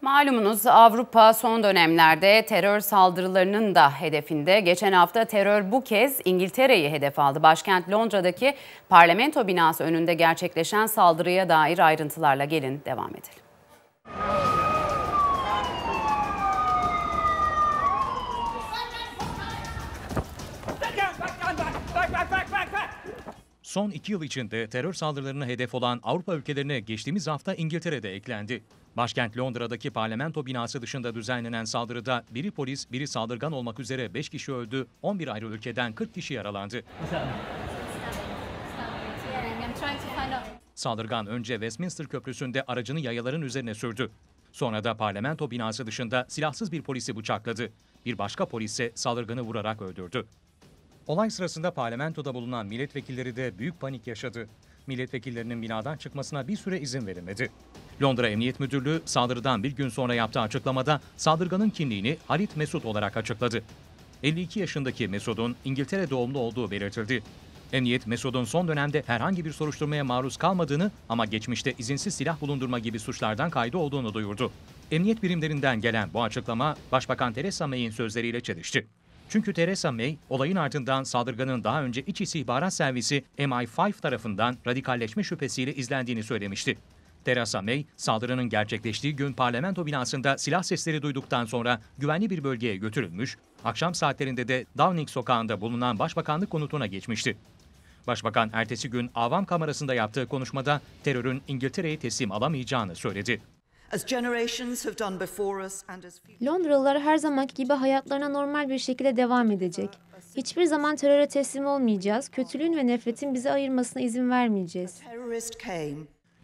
Malumunuz Avrupa son dönemlerde terör saldırılarının da hedefinde. Geçen hafta terör bu kez İngiltere'yi hedef aldı. Başkent Londra'daki parlamento binası önünde gerçekleşen saldırıya dair ayrıntılarla gelin devam edelim. son iki yıl içinde terör saldırılarına hedef olan Avrupa ülkelerine geçtiğimiz hafta İngiltere'de eklendi. Başkent Londra'daki parlamento binası dışında düzenlenen saldırıda biri polis, biri saldırgan olmak üzere 5 kişi öldü, 11 ayrı ülkeden 40 kişi yaralandı. Saldırgan önce Westminster Köprüsü'nde aracını yayaların üzerine sürdü. Sonra da parlamento binası dışında silahsız bir polisi bıçakladı. Bir başka polis ise saldırganı vurarak öldürdü. Olay sırasında parlamentoda bulunan milletvekilleri de büyük panik yaşadı. Milletvekillerinin binadan çıkmasına bir süre izin verilmedi. Londra Emniyet Müdürlüğü saldırıdan bir gün sonra yaptığı açıklamada saldırganın kimliğini Halit Mesut olarak açıkladı. 52 yaşındaki Mesut'un İngiltere doğumlu olduğu belirtildi. Emniyet Mesut'un son dönemde herhangi bir soruşturmaya maruz kalmadığını ama geçmişte izinsiz silah bulundurma gibi suçlardan kaydı olduğunu duyurdu. Emniyet birimlerinden gelen bu açıklama Başbakan Theresa May'in sözleriyle çelişti. Çünkü Theresa May olayın ardından saldırganın daha önce iç istihbarat servisi MI5 tarafından radikalleşme şüphesiyle izlendiğini söylemişti. Theresa May, saldırının gerçekleştiği gün parlamento binasında silah sesleri duyduktan sonra güvenli bir bölgeye götürülmüş, akşam saatlerinde de Downing sokağında bulunan başbakanlık konutuna geçmişti. Başbakan ertesi gün avam kamerasında yaptığı konuşmada terörün İngiltere'yi teslim alamayacağını söyledi. Londralılar her zamanki gibi hayatlarına normal bir şekilde devam edecek. Hiçbir zaman teröre teslim olmayacağız. Kötülüğün ve nefretin bizi ayırmasına izin vermeyeceğiz.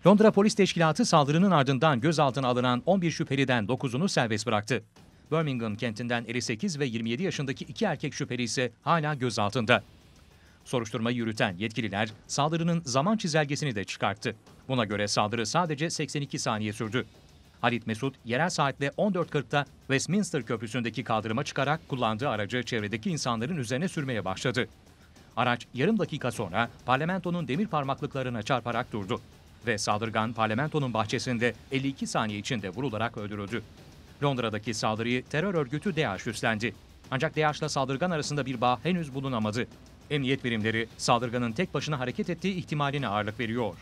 Londra Polis Teşkilatı saldırının ardından gözaltına alınan 11 şüpheliden 9'unu serbest bıraktı. Birmingham kentinden 58 ve 27 yaşındaki iki erkek şüpheli ise hala gözaltında. Soruşturmayı yürüten yetkililer saldırının zaman çizelgesini de çıkarttı. Buna göre saldırı sadece 82 saniye sürdü. Halit Mesut yerel saatle 14.40'da Westminster Köprüsü'ndeki kaldırıma çıkarak kullandığı aracı çevredeki insanların üzerine sürmeye başladı. Araç yarım dakika sonra parlamentonun demir parmaklıklarına çarparak durdu ve saldırgan parlamentonun bahçesinde 52 saniye içinde vurularak öldürüldü. Londra'daki saldırıyı terör örgütü DAEŞ üstlendi. Ancak DAEŞ'la saldırgan arasında bir bağ henüz bulunamadı. Emniyet birimleri saldırganın tek başına hareket ettiği ihtimaline ağırlık veriyor.